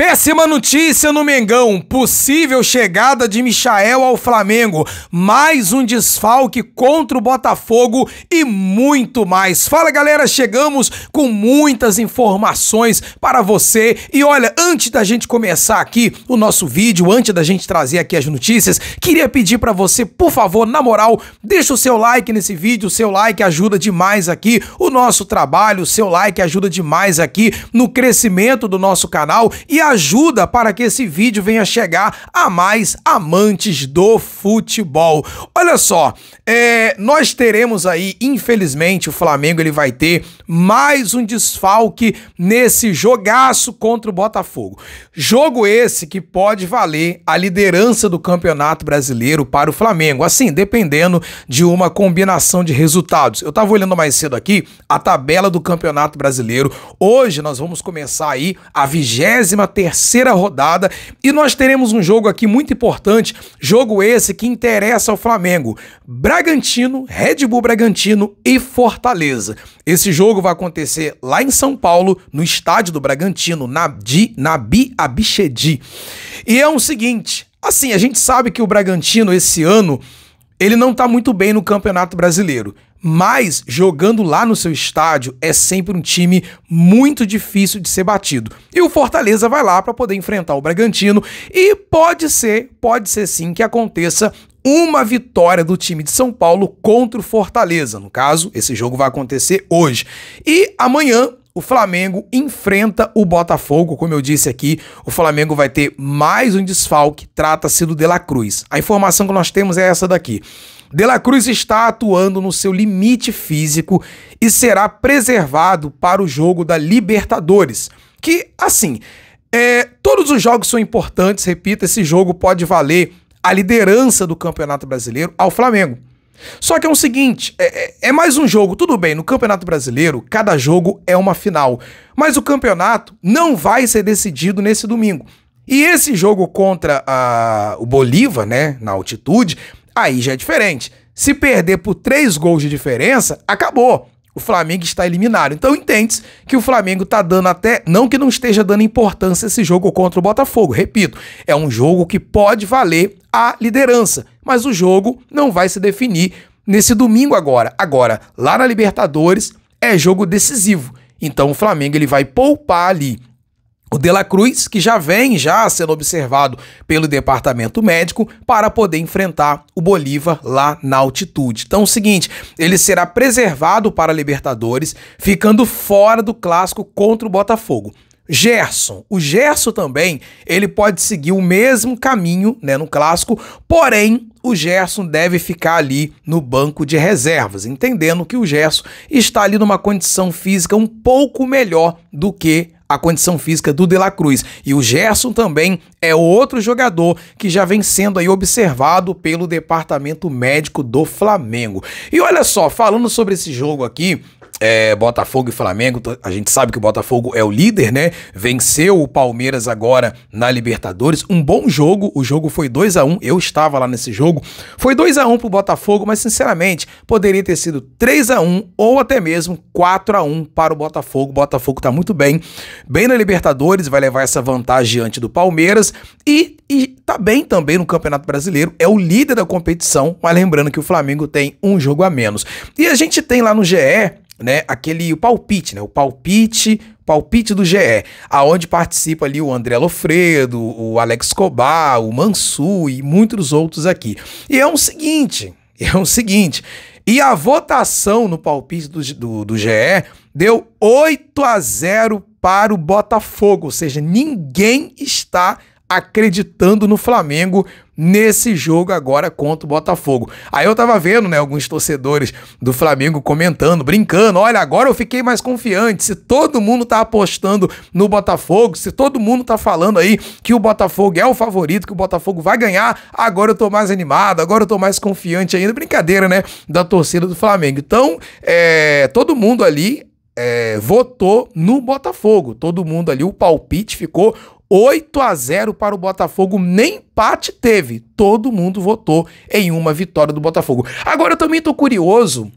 Péssima notícia no Mengão. Possível chegada de Michael ao Flamengo. Mais um desfalque contra o Botafogo e muito mais. Fala galera, chegamos com muitas informações para você. E olha, antes da gente começar aqui o nosso vídeo, antes da gente trazer aqui as notícias, queria pedir para você, por favor, na moral, deixa o seu like nesse vídeo. O seu like ajuda demais aqui o nosso trabalho. O seu like ajuda demais aqui no crescimento do nosso canal e a ajuda para que esse vídeo venha chegar a mais amantes do futebol. Olha só, é, nós teremos aí, infelizmente, o Flamengo ele vai ter mais um desfalque nesse jogaço contra o Botafogo. Jogo esse que pode valer a liderança do Campeonato Brasileiro para o Flamengo, assim, dependendo de uma combinação de resultados. Eu estava olhando mais cedo aqui a tabela do Campeonato Brasileiro. Hoje nós vamos começar aí a vigésima terceira rodada e nós teremos um jogo aqui muito importante, jogo esse que interessa ao Flamengo, Bragantino, Red Bull Bragantino e Fortaleza. Esse jogo vai acontecer lá em São Paulo, no estádio do Bragantino, na, Di, na Bi Abichedi. E é o um seguinte, assim, a gente sabe que o Bragantino esse ano ele não está muito bem no Campeonato Brasileiro. Mas jogando lá no seu estádio é sempre um time muito difícil de ser batido. E o Fortaleza vai lá para poder enfrentar o Bragantino e pode ser, pode ser sim que aconteça uma vitória do time de São Paulo contra o Fortaleza. No caso, esse jogo vai acontecer hoje. E amanhã o Flamengo enfrenta o Botafogo, como eu disse aqui, o Flamengo vai ter mais um desfalque, trata-se do De La Cruz. A informação que nós temos é essa daqui. De La Cruz está atuando no seu limite físico e será preservado para o jogo da Libertadores, que, assim, é, todos os jogos são importantes, repito, esse jogo pode valer a liderança do Campeonato Brasileiro ao Flamengo. Só que é o seguinte, é, é, é mais um jogo, tudo bem, no Campeonato Brasileiro, cada jogo é uma final. Mas o campeonato não vai ser decidido nesse domingo. E esse jogo contra a, o Bolívar, né, na altitude, aí já é diferente. Se perder por três gols de diferença, acabou. O Flamengo está eliminado. Então entende que o Flamengo está dando até. Não que não esteja dando importância esse jogo contra o Botafogo. Repito, é um jogo que pode valer a liderança. Mas o jogo não vai se definir nesse domingo agora. Agora, lá na Libertadores, é jogo decisivo. Então o Flamengo ele vai poupar ali o De La Cruz, que já vem já sendo observado pelo departamento médico para poder enfrentar o Bolívar lá na altitude. Então, é o seguinte, ele será preservado para a Libertadores, ficando fora do clássico contra o Botafogo. Gerson. O Gerson também, ele pode seguir o mesmo caminho, né, no clássico, porém o Gerson deve ficar ali no banco de reservas, entendendo que o Gerson está ali numa condição física um pouco melhor do que a condição física do De La Cruz. E o Gerson também é outro jogador que já vem sendo aí observado pelo departamento médico do Flamengo. E olha só, falando sobre esse jogo aqui, é, Botafogo e Flamengo, a gente sabe que o Botafogo é o líder, né? Venceu o Palmeiras agora na Libertadores. Um bom jogo, o jogo foi 2 a 1 um. eu estava lá nesse jogo. Foi 2 a 1 pro Botafogo, mas sinceramente, poderia ter sido 3 a 1 um, ou até mesmo 4 a 1 para o Botafogo. O Botafogo tá muito bem, bem na Libertadores, vai levar essa vantagem diante do Palmeiras e, e tá bem também no Campeonato Brasileiro, é o líder da competição, mas lembrando que o Flamengo tem um jogo a menos. E a gente tem lá no GE né, aquele o palpite, né, o palpite, palpite do GE, aonde participa ali o André Lofredo, o Alex Cobar, o Mansu e muitos outros aqui. E é o um seguinte, é o um seguinte, e a votação no palpite do, do, do GE deu 8 a 0 para o Botafogo, ou seja, ninguém está acreditando no Flamengo nesse jogo agora contra o Botafogo. Aí eu tava vendo, né, alguns torcedores do Flamengo comentando, brincando, olha, agora eu fiquei mais confiante, se todo mundo tá apostando no Botafogo, se todo mundo tá falando aí que o Botafogo é o favorito, que o Botafogo vai ganhar, agora eu tô mais animado, agora eu tô mais confiante ainda, brincadeira, né, da torcida do Flamengo. Então, é, todo mundo ali é, votou no Botafogo. Todo mundo ali, o palpite ficou 8 a 0 para o Botafogo, nem empate teve. Todo mundo votou em uma vitória do Botafogo. Agora eu também tô curioso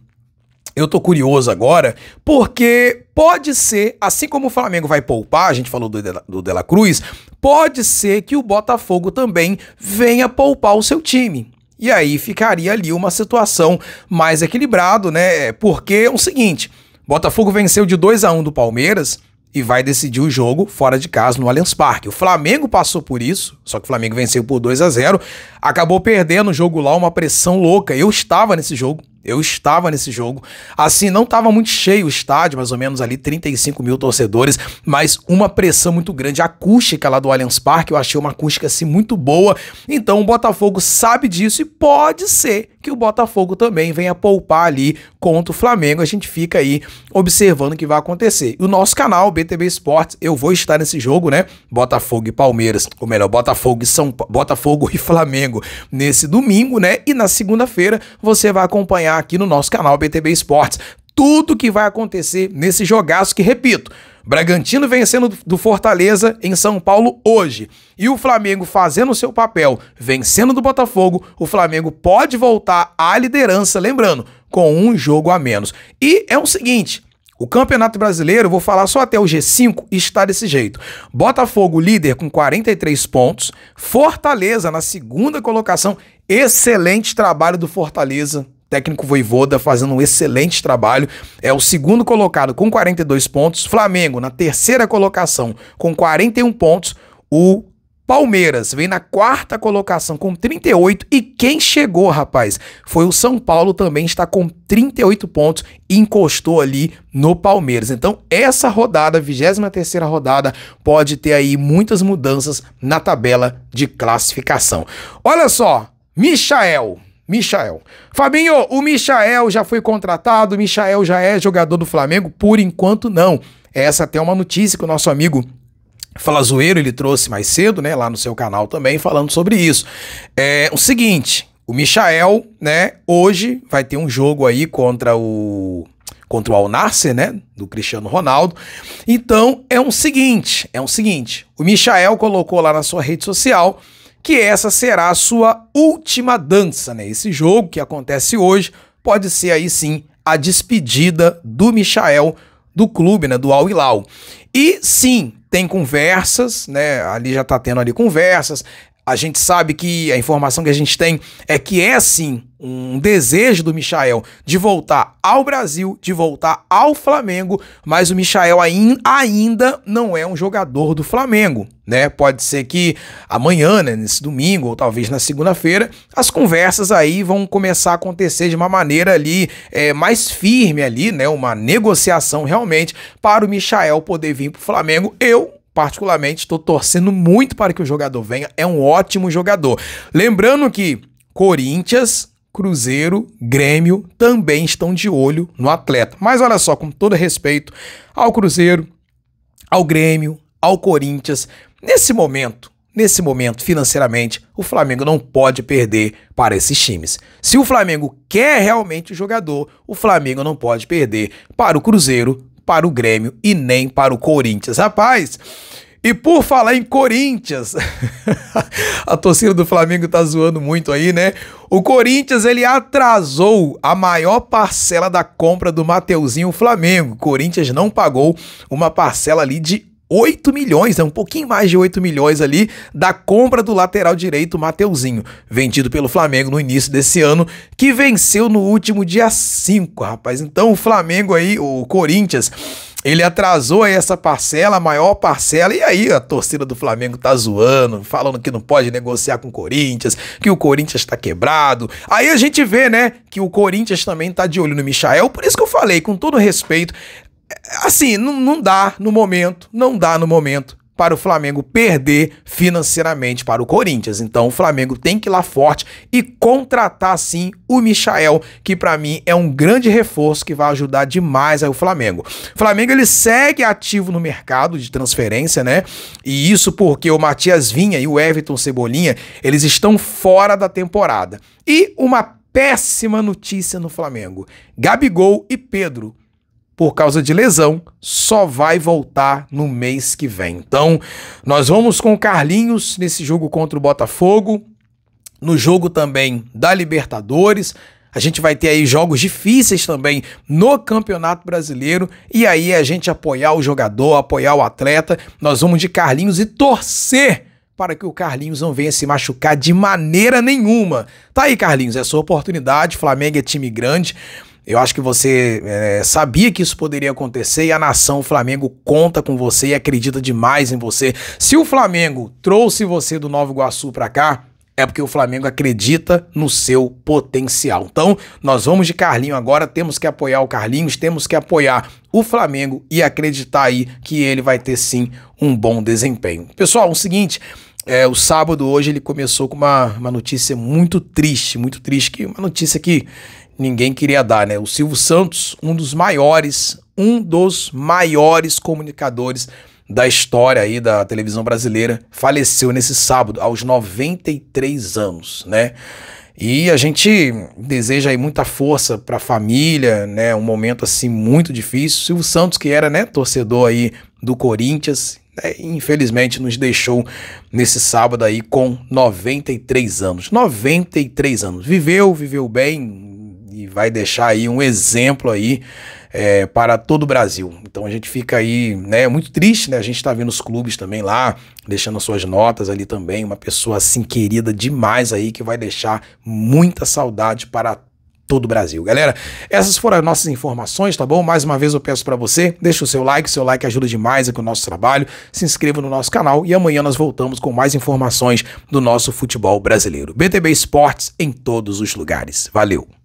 eu tô curioso agora, porque pode ser, assim como o Flamengo vai poupar, a gente falou do de, do La Cruz, pode ser que o Botafogo também venha poupar o seu time. E aí ficaria ali uma situação mais equilibrada, né? Porque é o seguinte: Botafogo venceu de 2 a 1 do Palmeiras, e vai decidir o jogo fora de casa no Allianz Parque. O Flamengo passou por isso, só que o Flamengo venceu por 2 a 0, acabou perdendo o jogo lá, uma pressão louca. Eu estava nesse jogo, eu estava nesse jogo. Assim, não estava muito cheio o estádio, mais ou menos ali 35 mil torcedores, mas uma pressão muito grande. A acústica lá do Allianz Parque, eu achei uma acústica assim muito boa. Então o Botafogo sabe disso e pode ser que o Botafogo também venha poupar ali contra o Flamengo. A gente fica aí observando o que vai acontecer. E o nosso canal, BTB Esportes, eu vou estar nesse jogo, né? Botafogo e Palmeiras, ou melhor, Botafogo e São Botafogo e Flamengo nesse domingo, né? E na segunda-feira você vai acompanhar aqui no nosso canal BTB Esportes tudo que vai acontecer nesse jogaço que, repito, Bragantino vencendo do Fortaleza em São Paulo hoje e o Flamengo fazendo o seu papel, vencendo do Botafogo, o Flamengo pode voltar à liderança, lembrando, com um jogo a menos. E é o seguinte. O Campeonato Brasileiro, vou falar só até o G5, está desse jeito. Botafogo líder com 43 pontos, Fortaleza na segunda colocação, excelente trabalho do Fortaleza técnico Voivoda fazendo um excelente trabalho. É o segundo colocado com 42 pontos. Flamengo na terceira colocação com 41 pontos. O Palmeiras vem na quarta colocação com 38 e quem chegou, rapaz, foi o São Paulo também está com 38 pontos e encostou ali no Palmeiras. Então, essa rodada, 23 rodada, pode ter aí muitas mudanças na tabela de classificação. Olha só, Michael Michael. Fabinho, o Michael já foi contratado, o Michael já é jogador do Flamengo? Por enquanto, não. Essa até é uma notícia que o nosso amigo Falazoeiro ele trouxe mais cedo, né, lá no seu canal também, falando sobre isso. É o seguinte, o Michael, né, hoje vai ter um jogo aí contra o contra o Al né, do Cristiano Ronaldo. Então, é um seguinte, é um seguinte. O Michael colocou lá na sua rede social que essa será a sua última dança, né? Esse jogo que acontece hoje pode ser aí sim a despedida do Michael do clube, né, do Al Hilal. E sim, tem conversas, né? Ali já tá tendo ali conversas a gente sabe que a informação que a gente tem é que é sim um desejo do Michael de voltar ao Brasil, de voltar ao Flamengo, mas o Michael ainda não é um jogador do Flamengo, né? Pode ser que amanhã, né, nesse domingo, ou talvez na segunda-feira, as conversas aí vão começar a acontecer de uma maneira ali é, mais firme ali, né? Uma negociação realmente para o Michael poder vir para o Flamengo. Eu particularmente, estou torcendo muito para que o jogador venha. É um ótimo jogador. Lembrando que Corinthians, Cruzeiro, Grêmio também estão de olho no atleta. Mas olha só, com todo respeito ao Cruzeiro, ao Grêmio, ao Corinthians, nesse momento, nesse momento financeiramente, o Flamengo não pode perder para esses times. Se o Flamengo quer realmente o jogador, o Flamengo não pode perder para o Cruzeiro, para o Grêmio e nem para o Corinthians. Rapaz, e por falar em Corinthians, a torcida do Flamengo tá zoando muito aí, né? O Corinthians ele atrasou a maior parcela da compra do Mateuzinho Flamengo. O Corinthians não pagou uma parcela ali de 8 milhões, é um pouquinho mais de 8 milhões ali da compra do lateral direito Mateuzinho, vendido pelo Flamengo no início desse ano, que venceu no último dia 5, rapaz. Então o Flamengo aí, o Corinthians, ele atrasou aí essa parcela, a maior parcela, e aí a torcida do Flamengo tá zoando, falando que não pode negociar com o Corinthians, que o Corinthians tá quebrado. Aí a gente vê, né, que o Corinthians também tá de olho no Michael, por isso que eu falei, com todo respeito, assim, não, não dá no momento, não dá no momento para o Flamengo perder financeiramente para o Corinthians. Então o Flamengo tem que ir lá forte e contratar sim o Michael, que para mim é um grande reforço que vai ajudar demais aí o Flamengo. O Flamengo ele segue ativo no mercado de transferência, né? E isso porque o Matias Vinha e o Everton Cebolinha, eles estão fora da temporada. E uma péssima notícia no Flamengo. Gabigol e Pedro por causa de lesão, só vai voltar no mês que vem. Então, nós vamos com o Carlinhos nesse jogo contra o Botafogo, no jogo também da Libertadores. A gente vai ter aí jogos difíceis também no Campeonato Brasileiro e aí a gente apoiar o jogador, apoiar o atleta. Nós vamos de Carlinhos e torcer para que o Carlinhos não venha se machucar de maneira nenhuma. Tá aí, Carlinhos, é sua oportunidade. Flamengo é time grande. Eu acho que você é, sabia que isso poderia acontecer e a nação Flamengo conta com você e acredita demais em você. Se o Flamengo trouxe você do Nova Iguaçu para cá, é porque o Flamengo acredita no seu potencial. Então, nós vamos de Carlinho agora, temos que apoiar o Carlinhos, temos que apoiar o Flamengo e acreditar aí que ele vai ter sim um bom desempenho. Pessoal, é o seguinte, é, o sábado hoje ele começou com uma, uma notícia muito triste, muito triste, que uma notícia que ninguém queria dar, né? O Silvio Santos, um dos maiores, um dos maiores comunicadores da história aí da televisão brasileira, faleceu nesse sábado aos 93 anos, né? E a gente deseja aí muita força para a família, né? Um momento assim muito difícil. Silvio Santos que era, né, torcedor aí do Corinthians, né? infelizmente nos deixou nesse sábado aí com 93 anos. 93 anos. Viveu, viveu bem, e vai deixar aí um exemplo aí é, para todo o Brasil. Então a gente fica aí, né, é muito triste, né? A gente está vendo os clubes também lá, deixando suas notas ali também, uma pessoa assim querida demais aí que vai deixar muita saudade para todo o Brasil. Galera, essas foram as nossas informações, tá bom? Mais uma vez eu peço para você, deixa o seu like, seu like ajuda demais aqui o nosso trabalho, se inscreva no nosso canal e amanhã nós voltamos com mais informações do nosso futebol brasileiro. BTB Esportes em todos os lugares. Valeu!